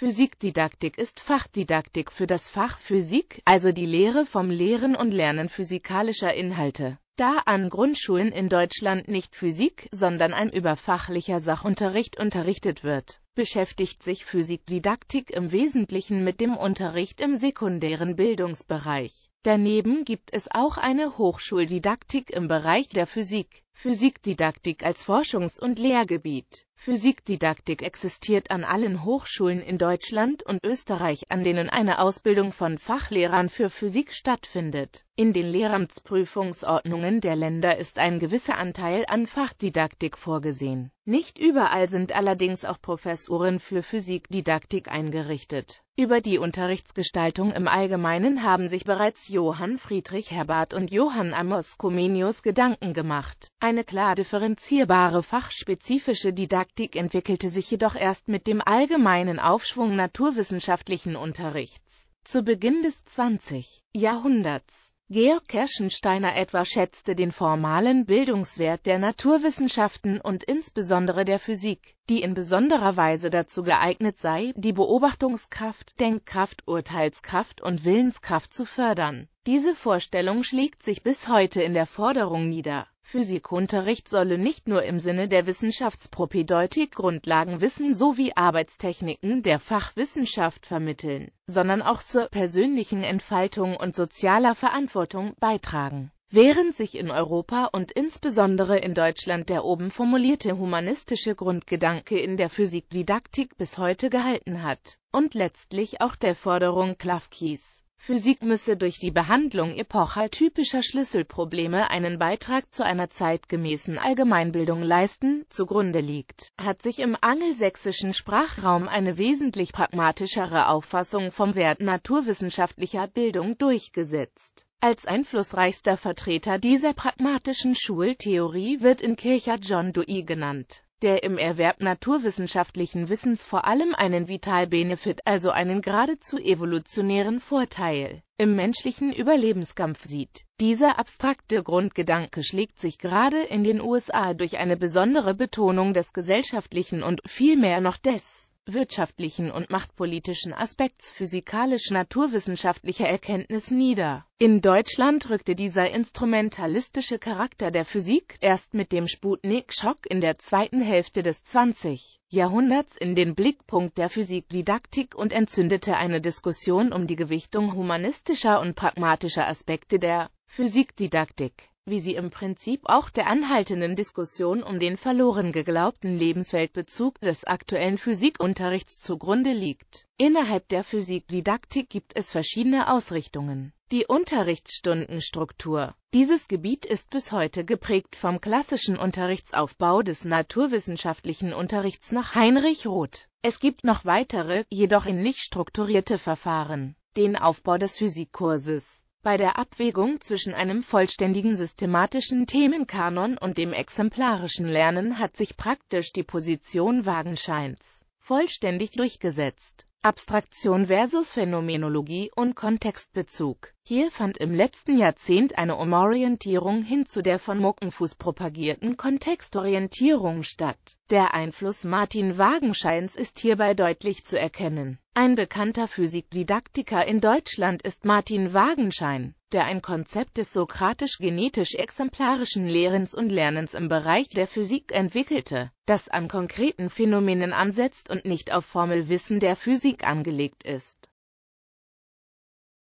Physikdidaktik ist Fachdidaktik für das Fach Physik, also die Lehre vom Lehren und Lernen physikalischer Inhalte. Da an Grundschulen in Deutschland nicht Physik, sondern ein überfachlicher Sachunterricht unterrichtet wird, beschäftigt sich Physikdidaktik im Wesentlichen mit dem Unterricht im sekundären Bildungsbereich. Daneben gibt es auch eine Hochschuldidaktik im Bereich der Physik. Physikdidaktik als Forschungs- und Lehrgebiet Physikdidaktik existiert an allen Hochschulen in Deutschland und Österreich, an denen eine Ausbildung von Fachlehrern für Physik stattfindet. In den Lehramtsprüfungsordnungen der Länder ist ein gewisser Anteil an Fachdidaktik vorgesehen. Nicht überall sind allerdings auch Professuren für Physikdidaktik eingerichtet. Über die Unterrichtsgestaltung im Allgemeinen haben sich bereits Johann Friedrich Herbart und Johann Amos Comenius Gedanken gemacht. Eine klar differenzierbare fachspezifische Didaktik entwickelte sich jedoch erst mit dem allgemeinen Aufschwung naturwissenschaftlichen Unterrichts. Zu Beginn des 20. Jahrhunderts Georg Kerschensteiner etwa schätzte den formalen Bildungswert der Naturwissenschaften und insbesondere der Physik, die in besonderer Weise dazu geeignet sei, die Beobachtungskraft, Denkkraft, Urteilskraft und Willenskraft zu fördern. Diese Vorstellung schlägt sich bis heute in der Forderung nieder, Physikunterricht solle nicht nur im Sinne der Wissenschaftspropädeutik Grundlagenwissen sowie Arbeitstechniken der Fachwissenschaft vermitteln, sondern auch zur persönlichen Entfaltung und sozialer Verantwortung beitragen. Während sich in Europa und insbesondere in Deutschland der oben formulierte humanistische Grundgedanke in der Physikdidaktik bis heute gehalten hat und letztlich auch der Forderung Klafkis Physik müsse durch die Behandlung epochal-typischer Schlüsselprobleme einen Beitrag zu einer zeitgemäßen Allgemeinbildung leisten, zugrunde liegt, hat sich im angelsächsischen Sprachraum eine wesentlich pragmatischere Auffassung vom Wert naturwissenschaftlicher Bildung durchgesetzt. Als einflussreichster Vertreter dieser pragmatischen Schultheorie wird in Kircher John Dewey genannt der im Erwerb naturwissenschaftlichen Wissens vor allem einen Vitalbenefit, also einen geradezu evolutionären Vorteil, im menschlichen Überlebenskampf sieht. Dieser abstrakte Grundgedanke schlägt sich gerade in den USA durch eine besondere Betonung des gesellschaftlichen und vielmehr noch des wirtschaftlichen und machtpolitischen Aspekts physikalisch-naturwissenschaftlicher Erkenntnis nieder. In Deutschland rückte dieser instrumentalistische Charakter der Physik erst mit dem Sputnik-Schock in der zweiten Hälfte des 20. Jahrhunderts in den Blickpunkt der Physikdidaktik und entzündete eine Diskussion um die Gewichtung humanistischer und pragmatischer Aspekte der Physikdidaktik wie sie im Prinzip auch der anhaltenden Diskussion um den verloren geglaubten Lebensweltbezug des aktuellen Physikunterrichts zugrunde liegt. Innerhalb der Physikdidaktik gibt es verschiedene Ausrichtungen. Die Unterrichtsstundenstruktur. Dieses Gebiet ist bis heute geprägt vom klassischen Unterrichtsaufbau des naturwissenschaftlichen Unterrichts nach Heinrich Roth. Es gibt noch weitere, jedoch ähnlich strukturierte Verfahren. Den Aufbau des Physikkurses bei der Abwägung zwischen einem vollständigen systematischen Themenkanon und dem exemplarischen Lernen hat sich praktisch die Position Wagenscheins vollständig durchgesetzt. Abstraktion versus Phänomenologie und Kontextbezug. Hier fand im letzten Jahrzehnt eine Umorientierung hin zu der von Muckenfuß propagierten Kontextorientierung statt. Der Einfluss Martin Wagenscheins ist hierbei deutlich zu erkennen. Ein bekannter Physikdidaktiker in Deutschland ist Martin Wagenschein, der ein Konzept des sokratisch-genetisch-exemplarischen Lehrens und Lernens im Bereich der Physik entwickelte, das an konkreten Phänomenen ansetzt und nicht auf Formelwissen der Physik angelegt ist